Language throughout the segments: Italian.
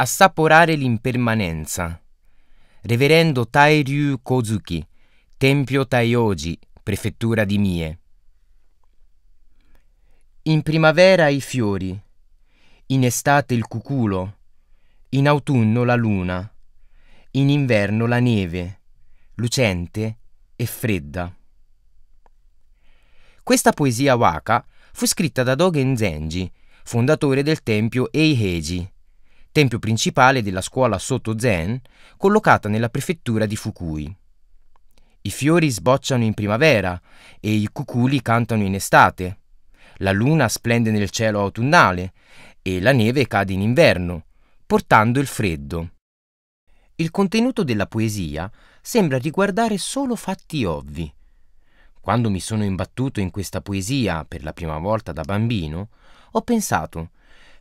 Assaporare l'impermanenza. Reverendo Tairyu Kozuki, Tempio Taiyoji, Prefettura di Mie. In primavera i fiori, in estate il cuculo, in autunno la luna, in inverno la neve, lucente e fredda. Questa poesia waka fu scritta da Dogen Zenji, fondatore del tempio Eiheji, tempio principale della scuola Soto Zen, collocata nella prefettura di Fukui. I fiori sbocciano in primavera e i cuculi cantano in estate. La luna splende nel cielo autunnale e la neve cade in inverno, portando il freddo. Il contenuto della poesia sembra riguardare solo fatti ovvi. Quando mi sono imbattuto in questa poesia per la prima volta da bambino, ho pensato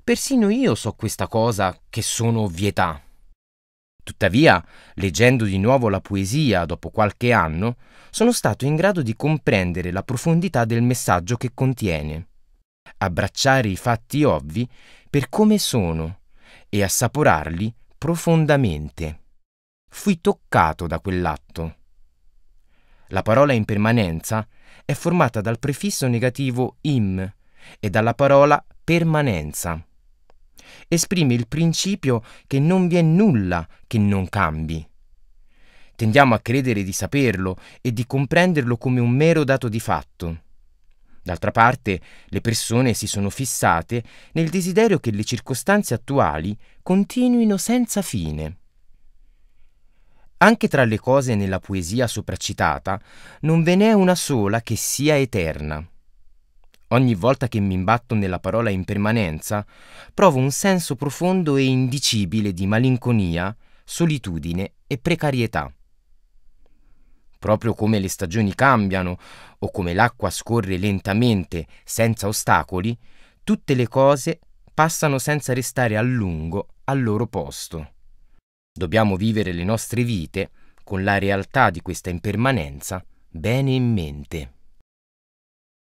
Persino io so questa cosa che sono ovvietà. Tuttavia, leggendo di nuovo la poesia dopo qualche anno, sono stato in grado di comprendere la profondità del messaggio che contiene, abbracciare i fatti ovvi per come sono e assaporarli profondamente. Fui toccato da quell'atto. La parola impermanenza è formata dal prefisso negativo im e dalla parola permanenza esprime il principio che non vi è nulla che non cambi. Tendiamo a credere di saperlo e di comprenderlo come un mero dato di fatto. D'altra parte, le persone si sono fissate nel desiderio che le circostanze attuali continuino senza fine. Anche tra le cose nella poesia sopracitata, non ve n'è una sola che sia eterna. Ogni volta che mi imbatto nella parola impermanenza, provo un senso profondo e indicibile di malinconia, solitudine e precarietà. Proprio come le stagioni cambiano o come l'acqua scorre lentamente, senza ostacoli, tutte le cose passano senza restare a lungo al loro posto. Dobbiamo vivere le nostre vite con la realtà di questa impermanenza bene in mente.